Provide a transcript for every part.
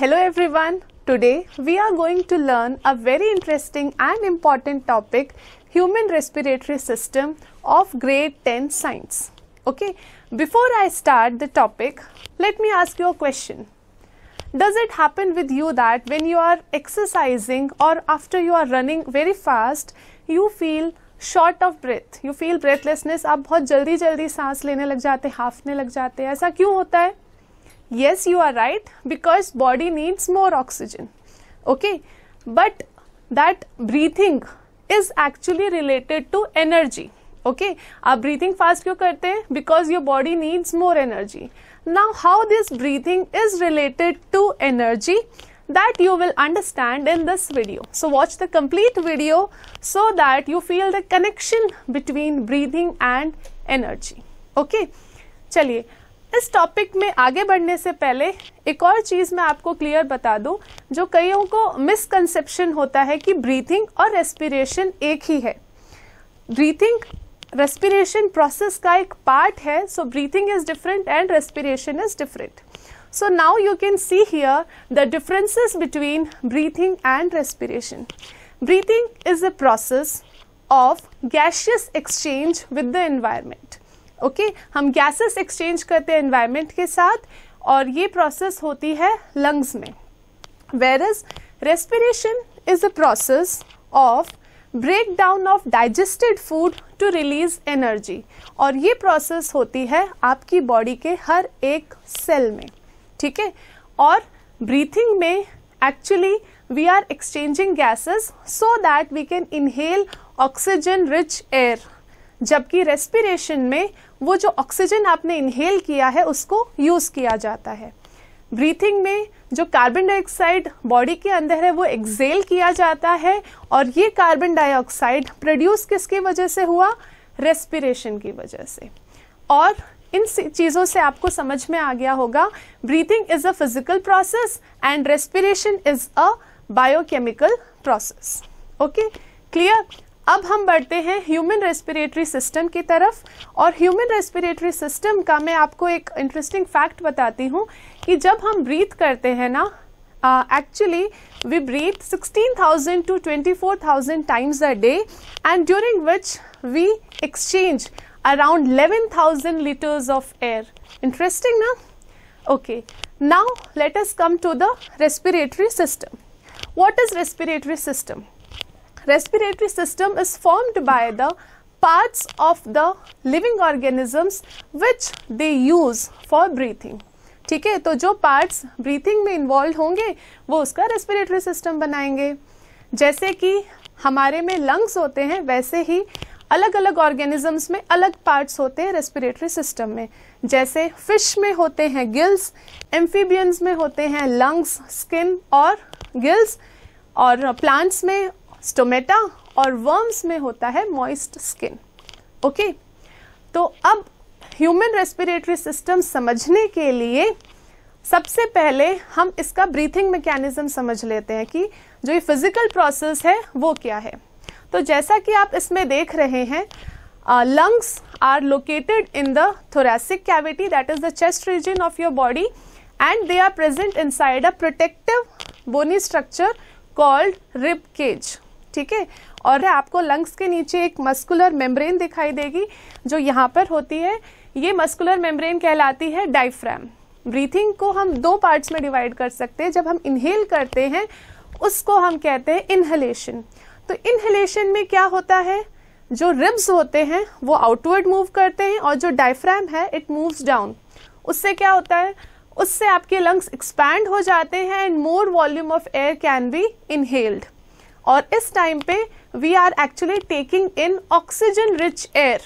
Hello everyone. Today we are going to learn a very interesting and important topic human respiratory system of grade 10 science. Okay, before I start the topic, let me ask you a question. Does it happen with you that when you are exercising or after you are running very fast, you feel short of breath you feel breathlessness आप बहुत जल्दी जल्दी सांस लेने लग जाते हाफने लग जाते हैं ऐसा क्यों होता है yes you are right because body needs more oxygen okay but that breathing is actually related to energy okay are breathing fast because your body needs more energy now how this breathing is related to energy that you will understand in this video. So watch the complete video so that you feel the connection between breathing and energy. Okay, चलिए इस topic में आगे बढ़ने से पहले एक और चीज मैं आपको क्लियर बता दूं जो कईयों को मिसकंसेप्शन होता है कि ब्रीथिंग और रेस्पिरेशन एक ही है ब्रीथिंग रेस्पिरेशन प्रोसेस का एक पार्ट है so breathing is different and respiration is different so now you can see here the differences between breathing and respiration breathing is a process of gaseous exchange with the environment okay हम gases exchange करते हैं environment के साथ और ये process होती है lungs में where is respiration is a process of break down of digested food to release energy और ये प्रोसेस होती है आपकी बॉडी के हर एक सेल में ठीक है और ब्रीथिंग में actually we are exchanging gases so that we can inhale oxygen rich air जबकि रेस्पिरेशन में वो जो ऑक्सीजन आपने इनहेल किया है उसको यूज किया जाता है ब्रीथिंग में जो कार्बन डाइऑक्साइड बॉडी के अंदर है वो एक्सेल किया जाता है और ये कार्बन डाइऑक्साइड प्रोड्यूस किसकी वजह से हुआ रेस्पिरेशन की वजह से और इन चीज़ों से आपको समझ में आ गया होगा breathing is a physical process and respiration is a biochemical process okay clear अब हम बढ़ते हैं ह्यूमन रेस्पिरेटरी सिस्टम की तरफ और ह्यूमन रेस्पिरेटरी सिस्टम का मैं आपको एक इंटरेस्टिंग फैक्ट बताती हूँ कि जब हम ब्रीथ करते हैं ना actually we breathe 16,000 to 24,000 times a day and during which we exchange around 11,000 thousand of of air interesting ना okay now us come to the respiratory system what is respiratory system respiratory system is formed by the parts of the living organisms which they use for breathing. ठीक है तो जो parts breathing में involve होंगे वो उसका respiratory system बनाएंगे जैसे कि हमारे में लंग्स होते हैं वैसे ही अलग अलग ऑर्गेनिजम्स में अलग पार्ट्स होते हैं रेस्पिरेटरी सिस्टम में जैसे फिश में होते हैं गिल्स एम्फीबियंस में होते हैं लंग्स स्किन और गिल्स और प्लांट्स में स्टोमेटा और वर्म्स में होता है मॉइस्ट स्किन ओके तो अब ह्यूमन रेस्पिरेटरी सिस्टम समझने के लिए सबसे पहले हम इसका ब्रीथिंग मैकेनिज्म समझ लेते हैं कि जो ये फिजिकल प्रोसेस है वो क्या है तो जैसा कि आप इसमें देख रहे हैं lungs are located in the thoracic cavity that is the chest region of your body and they are present inside a protective bony structure called rib cage ठीक है और आपको लंग्स के नीचे एक मस्कुलर मेम्ब्रेन दिखाई देगी जो यहाँ पर होती है ये मस्कुलर मेम्ब्रेन कहलाती है डाइफ्रैम ब्रीथिंग को हम दो पार्ट्स में डिवाइड कर सकते हैं जब हम इनहेल करते हैं उसको हम कहते हैं इनहलेशन तो इनहलेशन में क्या होता है जो रिब्स होते हैं वो आउटवर्ड मूव करते हैं और जो डायफ्राम है इट मूव्स डाउन उससे क्या होता है उससे आपके लंग्स एक्सपैंड हो जाते हैं and more volume of air can be inhaled और इस टाइम पे we are actually taking in oxygen rich air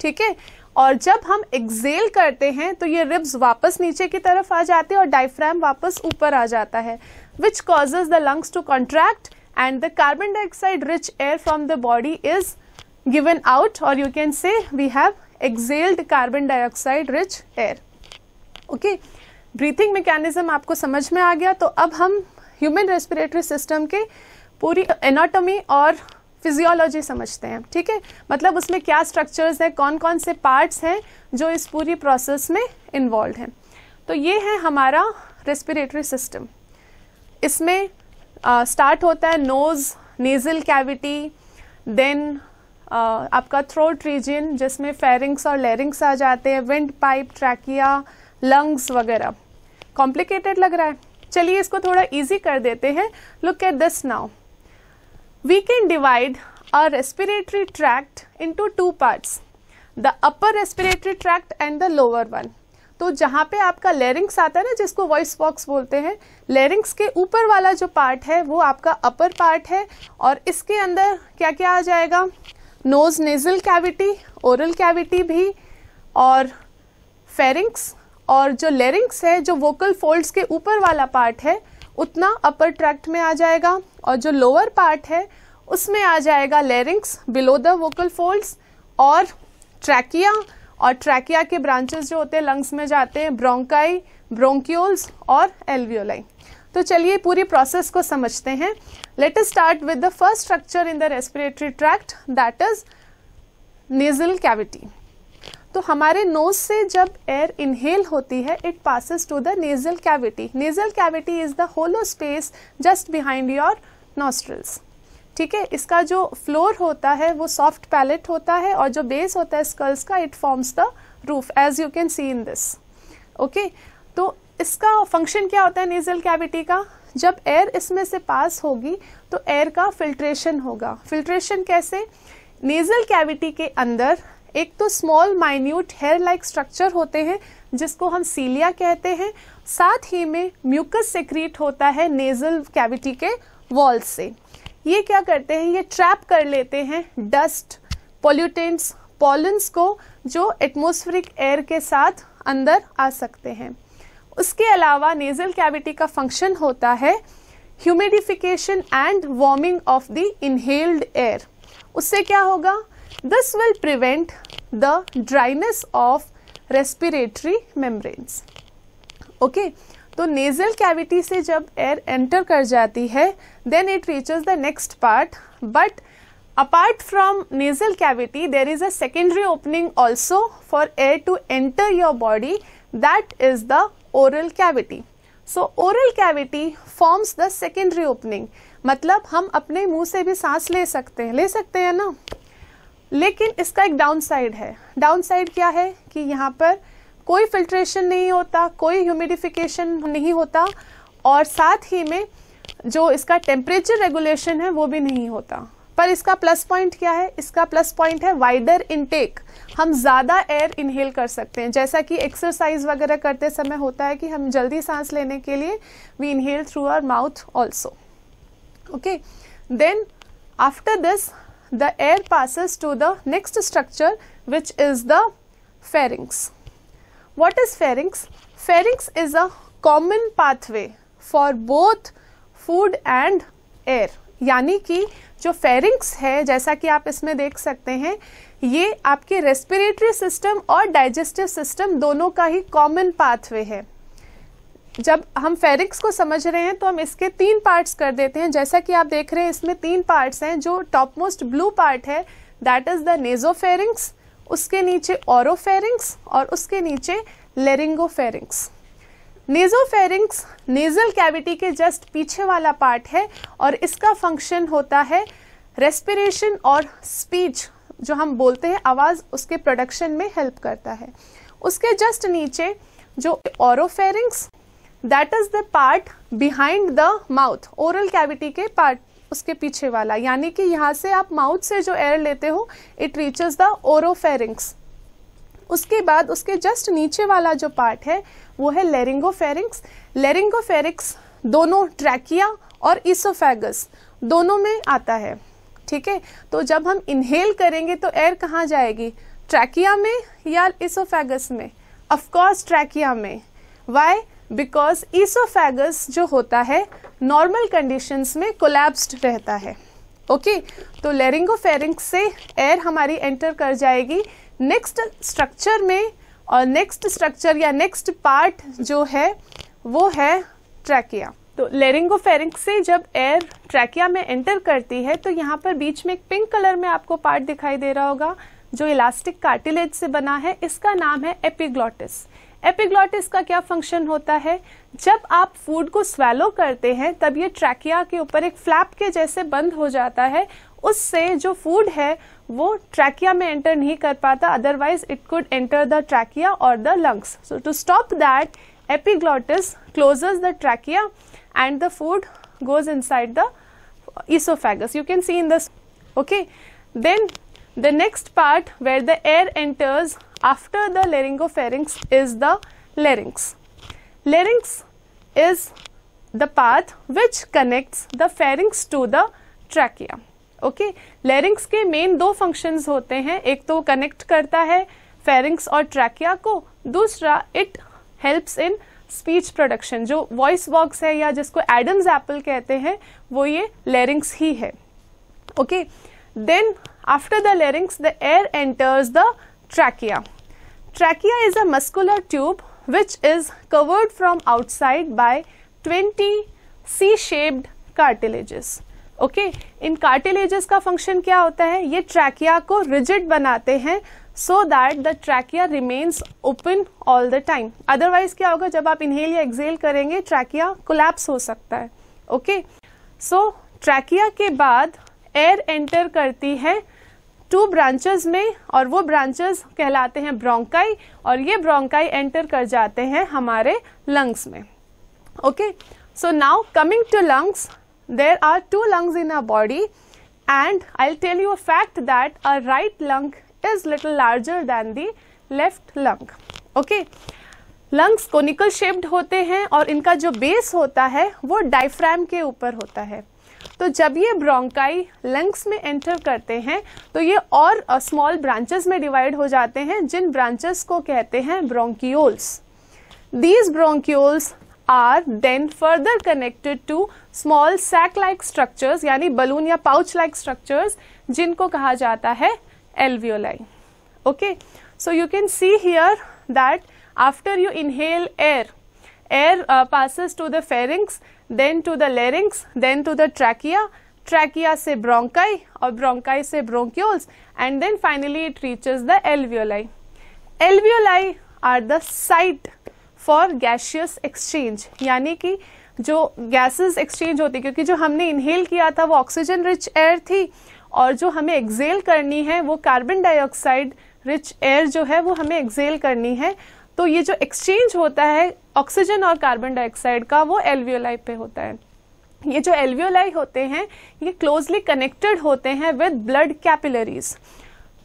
ठीक है और जब हम एक्सेल करते हैं तो ये रिब्स वापस नीचे की तरफ आ जाते हैं और डायफ्राम वापस ऊपर आ जाता है which causes the lungs to contract and the carbon dioxide rich air from the body is given out और you can say we have exhaled carbon dioxide rich air okay breathing mechanism आपको समझ में आ गया तो अब हम human respiratory system के पूरी एनाटॉमी और फिजियोलॉजी समझते हैं ठीक है मतलब उसमें क्या स्ट्रक्चर्स हैं कौन कौन से पार्ट्स हैं जो इस पूरी प्रोसेस में इन्वॉल्व हैं तो ये है हमारा रेस्पिरेटरी सिस्टम इसमें स्टार्ट uh, होता है नोज़ नेज़ल कैविटी देन आपका थ्रोट रीजन जिसमें फेरिंग्स और लेरिंग्स आ जाते हैं विंड पाइप ट्रैकिया लंग्स वगैरह कॉम्प्लिकेटेड लग रहा है चलिए इसको थोड़ा इजी कर देते हैं look at this now We can divide our respiratory tract into two parts, the upper respiratory tract and the lower one. तो जहाँ पे आपका लेरिंग्स आता है ना जिसको वॉइस बॉक्स बोलते हैं लेरिंग्स के ऊपर वाला जो पार्ट है वो आपका अपर पार्ट है और इसके अंदर क्या क्या आ जाएगा nose nasal cavity oral cavity भी और फेरिंग्स और जो लेरिंग्स है जो वोकल फोल्ड्स के ऊपर वाला पार्ट है उतना अपर ट्रैक्ट में आ जाएगा और जो लोअर पार्ट है उसमें आ जाएगा larynx below the vocal folds और ट्रैकिया और ट्रैकिया के ब्रांचेस जो होते हैं लंग्स में जाते हैं ब्रोंकाई ब्रोंक्यूल्स और एल्वियोलाई तो चलिए पूरी प्रोसेस को समझते हैं let us start with the first structure in the respiratory tract that is nasal cavity तो हमारे नोज से जब एयर इनहेल होती है it passes to the nasal cavity nasal cavity is the hollow space just behind your nostrils ठीक है इसका जो फ्लोर होता है वो सॉफ्ट पैलेट होता है और जो बेस होता है स्कल्स का it forms the roof as you can see in this okay तो इसका फंक्शन क्या होता है नेजल कैविटी का जब एयर इसमें से पास होगी तो एयर का फिल्ट्रेशन होगा फिल्ट्रेशन कैसे नेजल कैविटी के अंदर एक तो small minute hair like structure होते हैं जिसको हम सीलिया कहते हैं साथ ही में म्यूकस सेक्रीट होता है नेजल कैविटी के वॉल से ये क्या करते हैं ये ट्रैप कर लेते हैं डस्ट पोल्यूटेंट्स पॉलन्स को जो एटमोस्फेरिक एयर के साथ अंदर आ सकते हैं उसके अलावा नेजल कैविटी का फंक्शन होता है humidification and warming of the inhaled air उससे क्या होगा this will prevent the dryness of respiratory membranes okay तो नेजल कैविटी से जब एयर एंटर कर जाती है then it reaches the next part but apart from nasal cavity there is a secondary opening also for air to enter your body that is the oral cavity so oral cavity forms the secondary opening मतलब हम अपने मुंह से भी सांस ले सकते हैं ले सकते हैं ना लेकिन इसका एक डाउन साइड है डाउन साइड क्या है कि यहाँ पर कोई फिल्ट्रेशन नहीं होता कोई ह्यूमिडिफिकेशन नहीं होता और साथ ही में जो इसका टेम्परेचर रेगुलेशन है वो भी नहीं होता पर इसका प्लस पॉइंट क्या है इसका प्लस पॉइंट है वाइडर इनटेक हम ज़्यादा एयर इनहेल कर सकते हैं जैसा कि एक्सरसाइज वगैरह करते समय होता है कि हम जल्दी सांस लेने के लिए we inhale through our mouth also okay then after this the air passes to the next structure which is the pharynx. What is pharynx? Pharynx is a common pathway for both food and air. यानी कि जो pharynx है जैसा कि आप इसमें देख सकते हैं ये आपके रेस्पिरेटरी सिस्टम और डाइजेस्टिव सिस्टम दोनों का ही कॉमन पाथवे है जब हम फेरिक्स को समझ रहे हैं तो हम इसके तीन पार्ट्स कर देते हैं जैसा कि आप देख रहे हैं इसमें तीन पार्ट्स हैं जो टॉप मोस्ट ब्लू पार्ट है दैट इज़ द नेजोफेरिंग्स उसके नीचे ओरोफेरिंग्स और उसके नीचे लेरिंगोफेरिंग्स नेजोफेरिंग्स नेजल कैविटी के जस्ट पीछे वाला पार्ट है और इसका फंक्शन होता है रेस्पिरेशन और स्पीच जो हम बोलते हैं आवाज़ उसके प्रोडक्शन में हेल्प करता है उसके जस्ट नीचे जो oropharynx that is the part behind the mouth oral cavity के पार्ट उसके पीछे वाला यानी कि यहाँ से आप माउथ से जो एयर लेते हो इट रीचेस द ओरोफेरिंग्स उसके बाद उसके जस्ट नीचे वाला जो पार्ट है वो है लेरिंगोफेरिंग्स लेरिंगोफेरिक्स दोनों ट्रैकिया और इसोफेगस दोनों में आता है ठीक है तो जब हम इनहेल करेंगे तो एयर कहाँ जाएगी ट्रैकिया में या इसोफेगस में ऑफकोर्स ट्रैकिया में वाई बिकॉज ईसोफेगस जो होता है नॉर्मल कंडीशंस में कोलैप्स्ड रहता है ओके okay, तो फेरिंग से एयर हमारी एंटर कर जाएगी नेक्स्ट स्ट्रक्चर में और नेक्स्ट स्ट्रक्चर या नेक्स्ट पार्ट जो है वो है ट्रैकिया तो फेरिंग से जब एयर ट्रैकिया में एंटर करती है तो यहाँ पर बीच में एक पिंक कलर में आपको पार्ट दिखाई दे रहा होगा जो इलास्टिक कार्टिलेज से बना है इसका नाम है एपिग्लॉटिस एपिग्लॉटिस का क्या फंक्शन होता है जब आप फूड को स्वेलो करते हैं तब ये ट्रैकिया के ऊपर एक फ्लैप के जैसे बंद हो जाता है उससे जो फूड है वो ट्रैकिया में एंटर नहीं कर पाता otherwise it could enter the trachea और the lungs so to stop that epiglottis closes the trachea and the food goes inside the esophagus you can see in this okay then the next part where the air enters after the laryngopharynx is the larynx larynx is the path which connects the pharynx to the trachea okay larynx के main दो functions होते हैं एक तो connect करता है pharynx और trachea को दूसरा it helps in speech production जो वॉइस बॉक्स है या जिसको एडम्स एप्पल कहते हैं वो ये लेरिंग्स ही है okay then after the larynx the air enters the trachea trachea is a muscular tube which is covered from outside by 20 C shaped cartilages okay इन कार्टिलेजेस का फंक्शन क्या होता है ये ट्रैकिया को रिजिड बनाते हैं so that the trachea remains open all the time otherwise क्या होगा जब आप इनहेल या एक्सेल करेंगे ट्रैकिया कोलैप्स हो सकता है ओके सो ट्रैकिया के बाद एयर एंटर करती है टू ब्रांचेस में और वो ब्रांचेस कहलाते हैं ब्रोंकाई और ये ब्रोंकाई एंटर कर जाते हैं हमारे लंग्स में okay so now coming to lungs there are two lungs in a body and I tell you fact that a right lung is little larger than the left lung okay lungs conical shaped होते हैं और इनका जो base होता है वो diaphragm के ऊपर होता है तो जब ये ब्रोंकाई लंग्स में एंटर करते हैं तो ये और स्मॉल ब्रांचेस में डिवाइड हो जाते हैं जिन ब्रांचेस को कहते हैं bronchioles these bronchioles are then further connected to small sac like structures यानी बलून या पाउच लाइक स्ट्रक्चर्स जिनको कहा जाता है alveoli okay so you can see here that after you inhale air air uh, passes to the pharynx then to the larynx then to the trachea trachea se bronchi or bronchi se bronchioles and then finally it reaches the alveoli alveoli are the site for gaseous exchange yani ki जो gases exchange होती है क्योंकि जो हमने inhale किया था वो oxygen rich air थी और जो हमें एक्सेल करनी है वो कार्बन डाइऑक्साइड रिच एयर जो है वो हमें एक्सेल करनी है तो ये जो एक्सचेंज होता है ऑक्सीजन और कार्बन डाइऑक्साइड का वो एल्वियोलाई पे होता है ये जो एल्वियोलाई होते हैं ये क्लोजली कनेक्टेड होते हैं विद ब्लड कैपिलरीज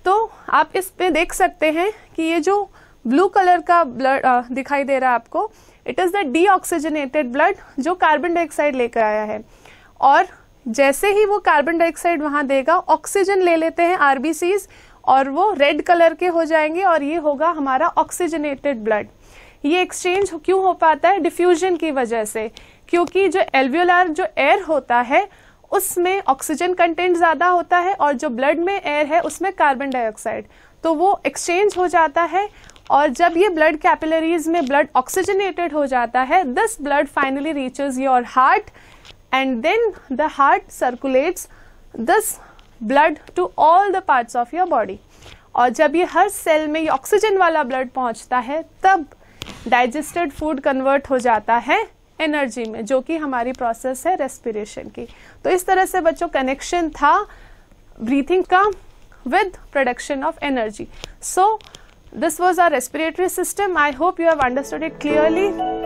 तो आप इसमें देख सकते हैं कि ये जो ब्लू कलर का ब्लड दिखाई दे रहा है आपको it is the deoxygenated blood जो कार्बन डाइऑक्साइड लेकर आया है और जैसे ही वो कार्बन डाइऑक्साइड वहाँ देगा ऑक्सीजन ले लेते हैं आरबीसीज़ और वो रेड कलर के हो जाएंगे और ये होगा हमारा ऑक्सीजनेटेड ब्लड ये एक्सचेंज क्यों हो पाता है डिफ्यूजन की वजह से क्योंकि जो एल्वियोलार जो एयर होता है उसमें ऑक्सीजन कंटेंट ज़्यादा होता है और जो ब्लड में एयर है उसमें कार्बन डाइऑक्साइड तो वो एक्सचेंज हो जाता है और जब ये ब्लड कैपिलरीज में ब्लड ऑक्सीजनेटेड हो जाता है this blood finally reaches your heart and then the heart circulates this blood to all the parts of your body और जब ये हर सेल में ऑक्सीजन वाला ब्लड पहुंचता है तब डाइजेस्टेड फूड कन्वर्ट हो जाता है एनर्जी में जो कि हमारी प्रोसेस है रेस्पिरेशन की तो इस तरह से बच्चों कनेक्शन था ब्रीथिंग का with production of energy so this was our respiratory system I hope you have understood it clearly